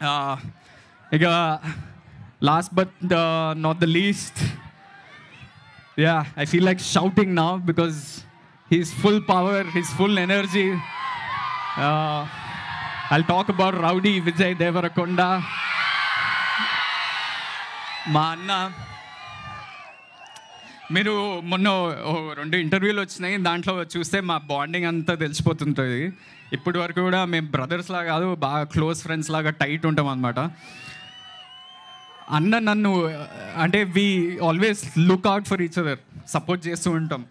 uh, last but the, uh, not the least, yeah, I feel like shouting now because he's full power, his full energy. Uh, I'll talk about Rowdy Vijay Devarakonda. Manna. మీరు మొన్న రెండు ఇంటర్వ్యూలు వచ్చినాయి దాంట్లో చూస్తే మా bonding అంతా తెలిసిపోతుంటుంది ఇప్పటి వరకు కూడా మేము బ్రదర్స్ లాగా కాదు బాగా క్లోజ్ ఫ్రెండ్స్ లాగా టైట్ ఉంటాం అనమాట అన్న నన్ను అంటే we always look out for each other support చేస్తూ ఉంటాం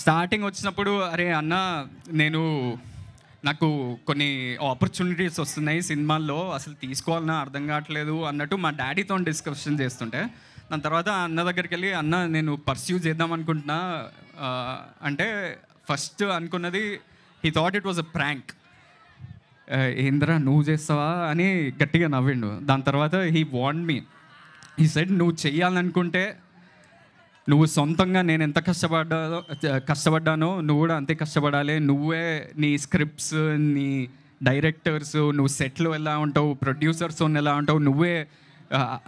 స్టార్టింగ్ వచ్చినప్పుడు అరే అన్న నేను నాకు కొన్ని ఆపర్చునిటీస్ వస్తున్నాయి సినిమాల్లో అసలు తీసుకోవాలన్నా అర్థం కావట్లేదు అన్నట్టు మా డాడీతో డిస్కషన్ చేస్తుంటే దాని తర్వాత అన్న దగ్గరికి వెళ్ళి అన్న నేను పర్స్యూ చేద్దాం అనుకుంటున్నా అంటే ఫస్ట్ అనుకున్నది he thought it was a prank ఏంద్రా నువ్వు చేస్తావా అని గట్టిగా నవ్విండు దాని తర్వాత హీ వాంట్ మీ ఈ సైడ్ నువ్వు చెయ్యాలనుకుంటే నువ్వు సొంతంగా నేను ఎంత కష్టపడ్డాలో కష్టపడ్డానో నువ్వు కూడా అంతే కష్టపడాలి నువ్వే నీ స్క్రిప్ట్స్ నీ డైరెక్టర్స్ నువ్వు సెట్లు ఎలా ఉంటావు ప్రొడ్యూసర్స్ ఎలా ఉంటావు నువ్వే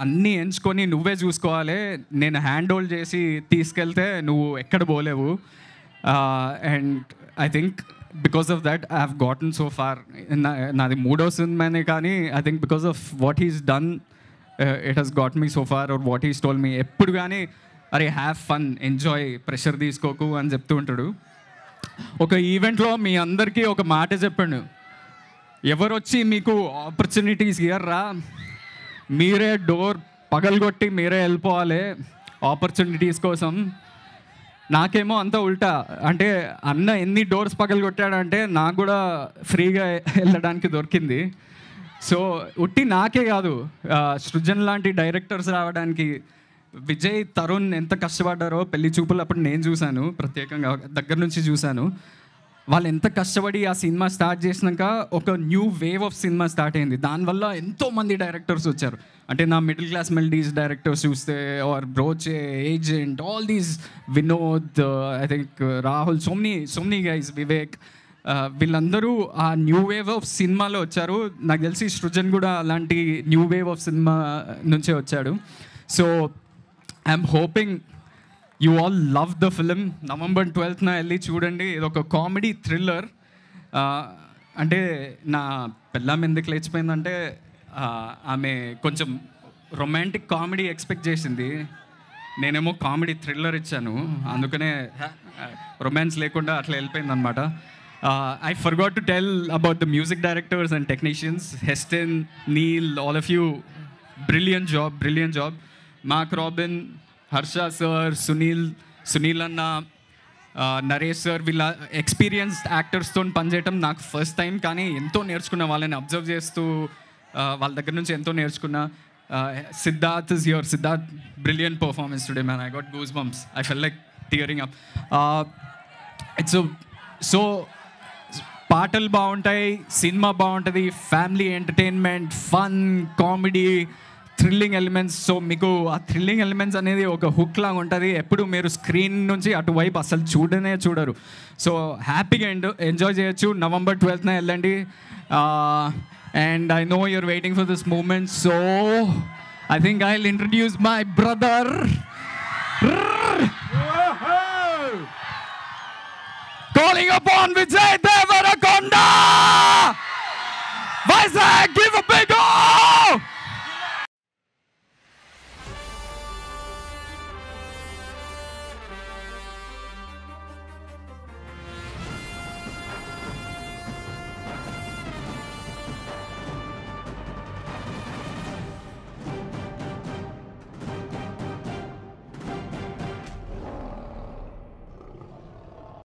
అన్నీ ఎంచుకొని నువ్వే చూసుకోవాలి నేను హ్యాండ్ హోల్డ్ చేసి తీసుకెళ్తే నువ్వు ఎక్కడ పోలేవు and I think because of that I have gotten so far నాది మూడో సినిమానే కానీ I think because of what he's done it has got me so far or what he's told me ఎప్పుడు కానీ అరే హ్యావ్ ఫన్ ఎంజాయ్ ప్రెషర్ తీసుకోకు అని చెప్తూ ఉంటాడు ఒక ఈవెంట్లో మీ అందరికీ ఒక మాట ఎవరు ఎవరొచ్చి మీకు ఆపర్చునిటీస్ ఇయర్రా మీరే డోర్ పగలగొట్టి మీరే వెళ్ళిపోవాలి ఆపర్చునిటీస్ కోసం నాకేమో అంత ఉల్టా అంటే అన్న ఎన్ని డోర్స్ పగలగొట్టాడంటే నాకు కూడా ఫ్రీగా వెళ్ళడానికి దొరికింది సో ఉట్టి నాకే కాదు సృజన్ లాంటి డైరెక్టర్స్ రావడానికి విజయ్ తరుణ్ ఎంత కష్టపడ్డారో పెళ్లి చూపులు అప్పుడు నేను చూశాను ప్రత్యేకంగా దగ్గర నుంచి చూశాను వాళ్ళు ఎంత కష్టపడి ఆ సినిమా స్టార్ట్ చేసినాక ఒక new wave of cinema start అయింది దానివల్ల ఎంతోమంది డైరెక్టర్స్ వచ్చారు అంటే నా మిడిల్ క్లాస్ మెల్డీస్ డైరెక్టర్స్ చూస్తే ఆర్ బ్రోచే agent all these Vinod I think Rahul సోమ్ని సోమ్ని గైజ్ వివేక్ వీళ్ళందరూ ఆ న్యూ వేవ్ ఆఫ్ సినిమాలో వచ్చారు నాకు తెలిసి సృజన్ కూడా అలాంటి న్యూ వేవ్ ఆఫ్ సినిమా నుంచే వచ్చాడు so I'm hoping you all love the film November ట్వెల్త్న వెళ్ళి చూడండి ఇది ఒక కామెడీ థ్రిల్లర్ అంటే నా పెళ్ళాం ఎందుకు లేచిపోయిందంటే ఆమె కొంచెం రొమాంటిక్ కామెడీ ఎక్స్పెక్ట్ చేసింది నేనేమో కామెడీ థ్రిల్లర్ ఇచ్చాను అందుకనే రొమాన్స్ లేకుండా అట్లా వెళ్ళిపోయింది అనమాట I forgot to tell about the music directors and technicians హెస్టెన్ నీల్ all of you brilliant job brilliant job Mark Robin Harsha sir Sunil Sunil అన్న నరేష్ సార్ వీళ్ళ ఎక్స్పీరియన్స్డ్ యాక్టర్స్తో పనిచేయటం నాకు ఫస్ట్ టైం కానీ ఎంతో నేర్చుకున్న వాళ్ళని అబ్జర్వ్ చేస్తూ వాళ్ళ దగ్గర నుంచి ఎంతో నేర్చుకున్నా Siddharth is your Siddharth brilliant performance today man I got goose bumps I felt like tearing up it's so పాటలు బాగుంటాయి సినిమా బాగుంటుంది family entertainment fun comedy thrilling elements so మీకు ఆ థ్రిల్లింగ్ ఎలిమెంట్స్ అనేది ఒక హుక్ లాగా ఉంటుంది ఎప్పుడు మీరు స్క్రీన్ నుంచి అటువైపు అసలు చూడనే చూడరు సో హ్యాపీగా ఎంజాయ్ చేయొచ్చు నవంబర్ ట్వెల్త్న వెళ్ళండి and I know you're waiting for this moment so I think I will introduce my brother calling upon Vijay Devarakonda! Vizag, give a big